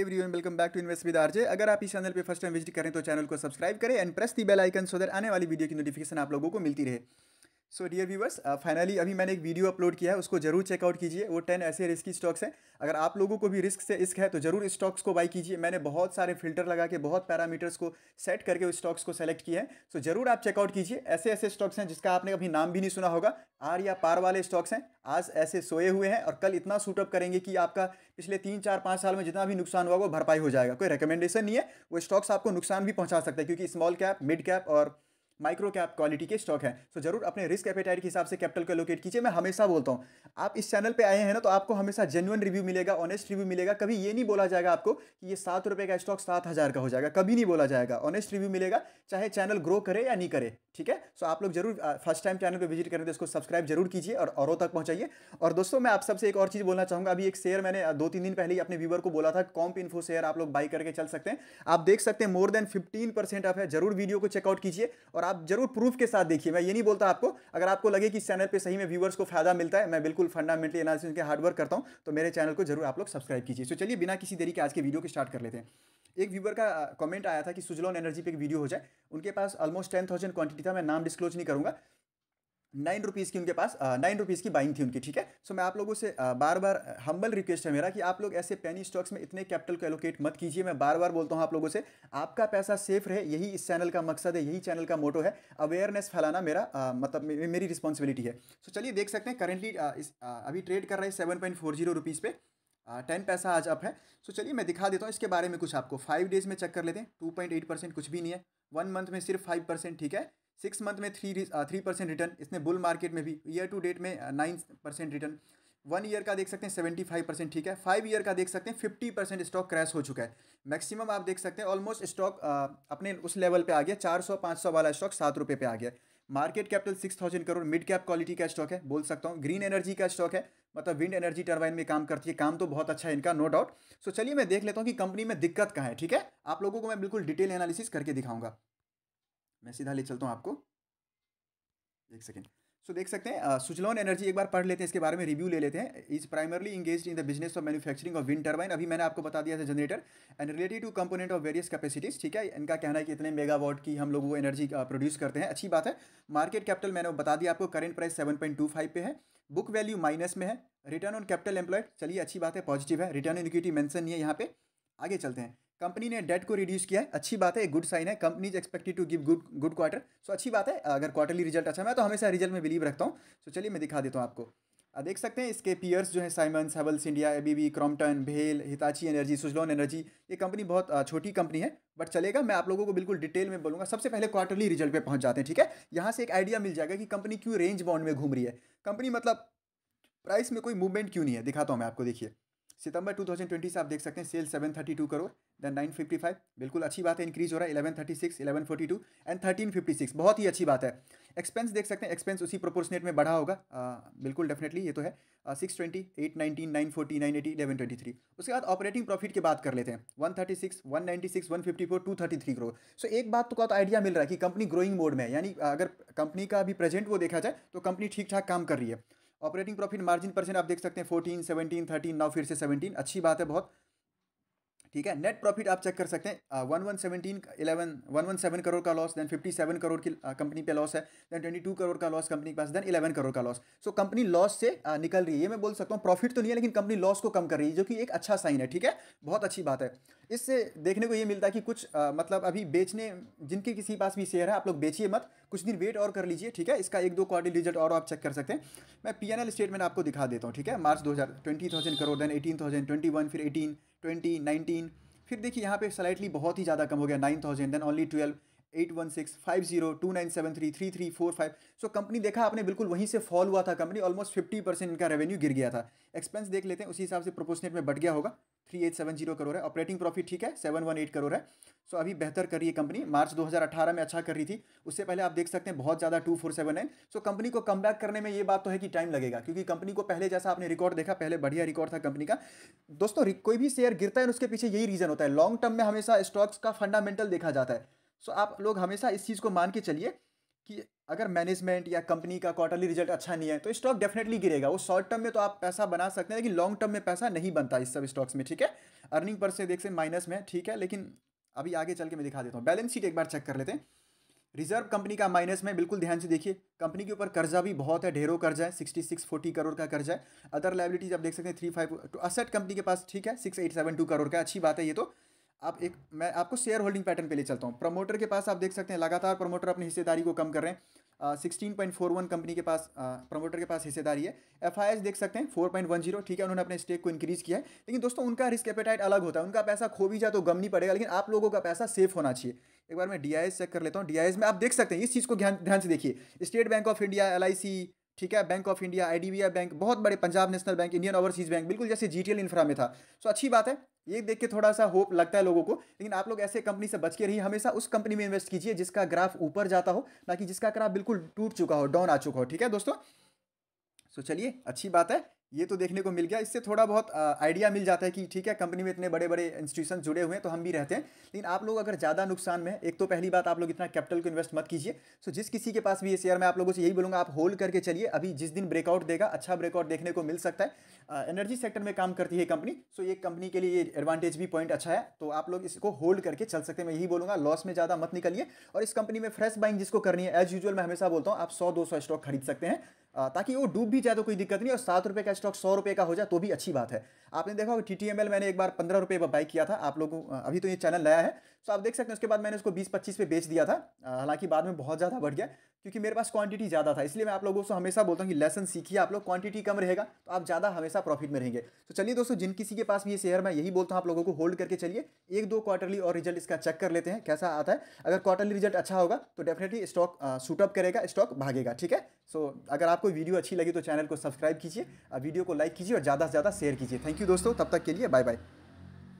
every everyone welcome back to invest with RJ अगर आप इस चैनल पे फर्स्ट टाइम विजिट करें तो चैनल को सब्सक्राइब करें and press the bell icon so that आने वाली वीडियो की नोटिफिकेशन आप लोगों को मिलती रहे सो डियर व्यूवर्स फाइनली अभी मैंने एक वीडियो अपलोड किया है उसको जरूर चेकआउट कीजिए वो टेन ऐसे रिस्की स्टॉक्स हैं अगर आप लोगों को भी रिस्क से रिस्क है तो जरूर स्टॉक्स को बाई कीजिए मैंने बहुत सारे फिल्टर लगा के बहुत पैरामीटर्स को सेट करके उस स्टॉक्स को सेलेक्ट किया है सो so, जरूर आप चेकआउट कीजिए ऐसे ऐसे स्टॉक्स हैं जिसका आपने अभी नाम भी नहीं सुना होगा आर या पार वाले स्टॉक्स हैं आज ऐसे सोए हुए हैं और कल इतना सूटअप करेंगे कि आपका पिछले तीन चार पाँच साल में जितना भी नुकसान हुआ वो भरपाई हो जाएगा कोई रिकमेंडेशन नहीं है वो स्टॉक्स आपको नुकसान भी पहुँचा सकते हैं क्योंकि स्मॉल कैप मिड कैप और माइक्रो कैप क्वालिटी के स्टॉक हैं सो जरूर अपने रिस्क एपेटाइट के हिसाब से कैपिटल को लोकेट कीजिए मैं हमेशा बोलता हूँ आप इस चैनल पे आए हैं ना तो आपको हमेशा जेनुअन रिव्यू मिलेगा ऑनेस्ट रिव्यू मिलेगा कभी ये नहीं बोला जाएगा आपको कि ये सात रुपये का स्टॉक सात हज़ार का हो जाएगा कभी नहीं बोला जाएगा ऑनेस्ट रिव्यू मिलेगा चाहे चैनल ग्रो करे या नहीं करे ठीक है सो आप लोग जरूर फर्स्ट टाइम चैनल पर विजिट करें तो इसको सब्सक्राइब जरूर कीजिए और औरों तक पहुँचाइए और दोस्तों मैं आप सबसे एक और चीज़ बोलना चाहूँगा अभी एक शेयर मैंने दो तीन दिन पहले ही अपने व्यूवर को बोला था कॉम्प इन्फो शेयर आप लोग बाई करके चल सकते हैं आप देख सकते हैं मोर देन फिफ्टीन परसेंट है जरूर वीडियो को चेकआउट कीजिए और आप जरूर प्रूफ के साथ देखिए मैं ये नहीं बोलता आपको अगर आपको लगे कि इस चैनल पे सही में व्यूवर्स को फायदा मिलता है मैं बिल्कुल फंडामेंटली एनालिसिस के हार्डवर्क करता हूँ तो मेरे चैनल को जरूर आप लोग सब्सक्राइब कीजिए तो चलिए बिना किसी देरी के आज के वीडियो को स्टार्ट कर लेते हैं एक व्यूवर का कमेंट uh, आया था कि सुजलॉन एनर्जी पे एक वीडियो हो जाए उनके पास ऑलमोस्ट टेन थाउजेंड क्वांटिटी था मैं नाम डिस्क्लोज नहीं करूँगा नाइन रुपीज़ की उनके पास नाइन रुपीज़ की बाइंग थी उनकी ठीक है सो मैं आप लोगों से आ, बार बार हम्बल रिक्वेस्ट है मेरा कि आप लोग ऐसे पेनी स्टॉक्स में इतने कैपिटल को एलोकेट मत कीजिए मैं बार बार बोलता हूँ आप लोगों से आपका पैसा सेफ रहे यही इस चैनल का मकसद है यही चैनल का मोटो है अवेयरनेस फैलाना मेरा आ, मतलब मे, मेरी रिस्पॉन्सिबिलिटी है सो so, चलिए देख सकते हैं करेंटली अभी ट्रेड कर रहे हैं seven point four zero rupees पे टेन पैसा आज अप है सो so, चलिए मैं दिखा देता हूँ इसके बारे में कुछ आपको फाइव डेज़ में चेक कर लेते हैं टू पॉइंट एट परसेंट कुछ भी नहीं है वन मंथ में सिर्फ फाइव परसेंट ठीक है सिक्स मंथ में थ्री थ्री परसेंट रिटर्न इसने बुल मार्केट में भी ईयर टू डेट में nine percent return one year का देख सकते हैं सेवेंटी फाइव परसेंट ठीक है फाइव ईयर का देख सकते हैं फिफ्टी परसेंट स्टॉक क्रैश हो चुका है मैक्सिमम आप देख सकते हैं ऑलमोस्ट स्टॉक अपने उस लेवल पे आ गया चार सौ पाँच सौ वाला स्टॉक सात रुपये पे आ गया market capital six thousand crore mid cap quality का स्टॉक है बोल सकता हूँ ग्रीन एनर्जी का स्टॉक है मतलब विंड एनर्जी टर्बाइन में काम करती है काम तो बहुत अच्छा है इनका नो डाउट सो चलिए मैं देख लेता हूँ कि कंपनी में दिक्कत कहाँ है ठीक है आप लोगों को मैं बिल्कुल डिटेल एनालिसिस करके दिखाऊंगा मैं सीधा ले चलता हूँ आपको एक सेकेंड सो so, देख सकते हैं सुजलॉन एनर्जी एक बार पढ़ लेते हैं इसके बारे में रिव्यू ले लेते हैं is primarily engage in the business of manufacturing of wind turbine अभी मैंने आपको बता दिया था generator and related to component of various capacities ठीक है इनका कहना है कि इतने मेगावाट की हम लोग वो एनर्जी प्रोड्यूस करते हैं अच्छी बात है मार्केट कैपिटल मैंने बता दिया आपको current price seven point two five पे है बुक वैल्यू माइनस में है रिटर्न ऑन कैपिटल एम्प्लॉयड चलिए अच्छी बात है पॉजिटिव है रिटर्न इन इक्विटी मैंसन नहीं है यहाँ पे आगे चलते हैं कंपनी ने डेट को रिड्यूस किया है अच्छी बात है गुड साइन है company is expected to give good good quarter so अच्छी बात है अगर क्वार्टरली रिजल्ट अच्छा मैं तो हमेशा रिजल्ट में बिलीव रखता हूँ सो so, चलिए मैं दिखा देता हूँ आपको देख सकते हैं इसके पियर्स जो है Siemens Havells India ABB Crompton भेल हिताची एनर्जी सुजलॉन एनर्जी ये कंपनी बहुत छोटी कंपनी है बट चलेगा मैं आप लोगों को बिल्कुल डिटेल में बोलूँगा सबसे पहले क्वार्टरली रिजल्ट पे पहुंच जाते हैं ठीक है यहाँ से एक आइडिया मिल जाएगा कि कंपनी क्यों रेंज बाउंड में घूम रही है कंपनी मतलब प्राइस में कोई मूवमेंट क्यों नहीं है दिखाता हूँ मैं आपको देखिए सितंबर 2020 से आप देख सकते हैं सेल 732 करोड़ देन 955 बिल्कुल अच्छी बात है इंक्रीज हो रहा है 1136 1142 एंड 1356 बहुत ही अच्छी बात है एक्सपेंस देख सकते हैं एक्सपेंस उसी प्रोपोर्शनेट में बढ़ा होगा आ, बिल्कुल डेफिनेटली ये तो है six twenty eight nineteen nine forty nine eighty eleven twenty three उसके बाद ऑपरेटिंग प्रॉफिट की बात कर लेते हैं one thirty six one ninety six one fifty four two thirty three crore so एक बात तो कहता आइडिया मिल रहा है कि कंपनी ग्रोइंग मोड में है यानी अगर कंपनी का अभी प्रेजेंट वो देखा जाए तो कंपनी ठीक ठाक काम कर रही है ऑपरेटिंग प्रॉफिट मार्जिन परसेंट आप देख सकते हैं फोर्टीन सेवेंटीन थर्टीन नौ फिर से सेवेंटीन अच्छी बात है बहुत ठीक है नेट प्रॉफिट आप चेक कर सकते हैं one one seventeen eleven one one seven crore का loss then fifty seven crore की कंपनी पे लॉस है देन ट्वेंटी टू करोड़ का लॉस कंपनी के पास देन इलेवन करोड़ का लॉस सो कंपनी लॉस से uh, निकल रही है मैं बोल सकता हूँ प्रॉफिट तो नहीं है लेकिन कंपनी लॉस को कम कर रही है जो कि एक अच्छा साइन है ठीक है बहुत अच्छी बात है इससे देखने को ये मिलता है कि कुछ uh, मतलब अभी बेचने जिनके किसी पास भी शेयर है आप लोग बेचिए मत कुछ दिन वेट और कर लीजिए ठीक है इसका एक दो क्वार्टर रिजल्ट और आप चेक कर सकते हैं मैं पी स्टेटमेंट आपको दिखा देता हूँ ठीक है मार्च दो हज़ार twenty thousand crore then eighteen thousand twenty one फिर एटीन ट्वेंटी नाइनटीन फिर देखिए यहाँ पे स्लाइटली बहुत ही ज़्यादा कम हो गया nine thousand then only twelve eight one six five zero two nine seven three three three four five so company देखा आपने बिल्कुल वहीं से फॉल हुआ था कंपनी ऑलमोस्ट फिफ्टी परसेंट इनका रेवेन्यू गिर गया था एक्सपेंस देख लेते हैं उसी हिसाब से प्रोपोर्शनेट में बढ़ गया होगा three eight seven zero crore है ऑपरेटिंग प्रॉफिट ठीक है सेवन वन एट करोड़ है सो अभी बेहतर कर रही है कंपनी मार्च 2018 में अच्छा कर रही थी उससे पहले आप देख सकते हैं बहुत ज़्यादा two four seven nine so company को कम बैक करने में ये बात तो है कि टाइम लगेगा क्योंकि कंपनी को पहले जैसा आपने रिकॉर्ड देखा पहले बढ़िया रिकॉर्ड था कंपनी का दोस्तों कोई भी शेयर गिरता है उसके पीछे यही रीज़न होता है लॉन्ग टर्म में हमेशा स्टॉक्स का फंडामेंटल देखा जाता है सो आप लोग हमेशा इस चीज़ को मान के चलिए कि अगर मैनेजमेंट या कंपनी का क्वार्टरली रिजल्ट अच्छा नहीं है तो स्टॉक डेफिनेटली गिरेगा वो शॉर्ट टर्म में तो आप पैसा बना सकते हैं लेकिन लॉन्ग टर्म में पैसा नहीं बनता इस सब स्टॉक्स में ठीक है अर्निंग पर से देख से माइनस में ठीक है लेकिन अभी आगे चल के मैं दिखा देता हूँ बैलेंस शीट एक बार चेक कर लेते हैं रिजर्व कंपनी का माइनस में बिल्कुल ध्यान से देखिए कंपनी के ऊपर कर्जा भी बहुत है ढेरों कर्जा है सिक्सटी सिक्स फोर्टी करोड़ का कर्जा है अदर लाइबिलिटीज आप देख सकते हैं three five two asset company के पास ठीक है six eight seven two crore का अच्छी बात है ये तो आप एक मैं आपको शेयर होल्डिंग पैटर्न पे ले चलता हूँ प्रमोटर के पास आप देख सकते हैं लगातार प्रमोटर अपनी हिस्सेदारी को कम कर रहे हैं sixteen point four one company के पास प्रमोटर के पास हिस्सेदारी है एफ देख सकते हैं फोर पॉइंट वन जीरो ठीक है उन्होंने अपने स्टेक को इंक्रीज किया है लेकिन दोस्तों उनका रिस्क एपेटाइट अलग होता है उनका पैसा खो भी जाए तो गम नहीं पड़ेगा लेकिन आप लोगों का पैसा सेफ होना चाहिए एक बार मैं डी चेक कर लेता हूँ डी में आप देख सकते हैं इस चीज़ को ध्यान से देखिए State Bank of India L ठीक है bank of India I bank बहुत बड़े Punjab national bank Indian overseas bank बिल्कुल जैसे जी इंफ्रा में था सो अच्छी बात है ये देख के थोड़ा सा होप लगता है लोगों को लेकिन आप लोग ऐसे कंपनी से बच के रहिए हमेशा उस कंपनी में इन्वेस्ट कीजिए जिसका ग्राफ ऊपर जाता हो ना कि जिसका ग्राफ बिल्कुल टूट चुका हो डाउन आ चुका हो ठीक है दोस्तों सो चलिए अच्छी बात है ये तो देखने को मिल गया इससे थोड़ा बहुत आइडिया मिल जाता है कि ठीक है कंपनी में इतने बड़े बड़े इंस्टीट्यूशन जुड़े हुए हैं तो हम भी रहते हैं लेकिन आप लोग अगर ज़्यादा नुकसान में एक तो पहली बात आप लोग इतना कैपिटल को इन्वेस्ट मत कीजिए सो जिस किसी के पास भी ये शेयर मैं आप लोगों से यही बोलूँगा आप होल्ड करके चलिए अभी जिस दिन ब्रेकआउट देगा अच्छा ब्रेकआउट देखने को मिल सकता है एनर्जी सेक्टर में काम करती है कंपनी सो ये कंपनी के लिए ये एडवांटेज भी पॉइंट अच्छा है तो आप लोग इसको होल्ड करके चल सकते हैं मैं यही बोलूँगा लॉस में ज़्यादा मत निकलिए और इस कंपनी में फ्रेश बाइंग जिसको करनी है एज यूजल मैं हमेशा बोलता हूँ आप सौ दो स्टॉक खरीद सकते हैं ताकि वो डूब भी जाए तो कोई दिक्कत नहीं और सात रुपये का स्टॉक सौ रुपये का हो जाए तो भी अच्छी बात है आपने देखा होगा टी मैंने एक बार पंद्रह रुपये बाई किया था आप लोगों अभी तो ये चैनल नया है सो आप देख सकते हैं उसके बाद मैंने उसको बीस पच्चीस पे बेच दिया था हालांकि बाद में बहुत ज़्यादा बढ़ गया क्योंकि मेरे पास क्वांटिटी ज़्यादा था इसलिए मैं आप लोगों से हमेशा बोलता हूँ कि लेसन सीखिए आप लोग क्वांटिटी कम रहेगा तो आप ज़्यादा हमेशा प्रॉफिट में रहेंगे तो चलिए दोस्तों जिन किसी के पास भी ये शेयर मैं यही बोलता हूँ आप लोगों को होल्ड करके चलिए एक दो क्वार्टरली और रिजल्ट इसका चेक कर लेते हैं कैसा आता है अगर क्वार्टरली रिजल्ट अच्छा होगा तो डेफिनेटली स्टॉक सूटअप करेगा स्टॉक भागेगा ठीक है सो अगर आपको वीडियो अच्छी लगी तो चैनल को सब्सक्राइब कीजिए वीडियो को लाइक कीजिए और ज़्यादा से ज़्यादा शेयर कीजिए थैंक यू दोस्तों तब तक के लिए बाय बाय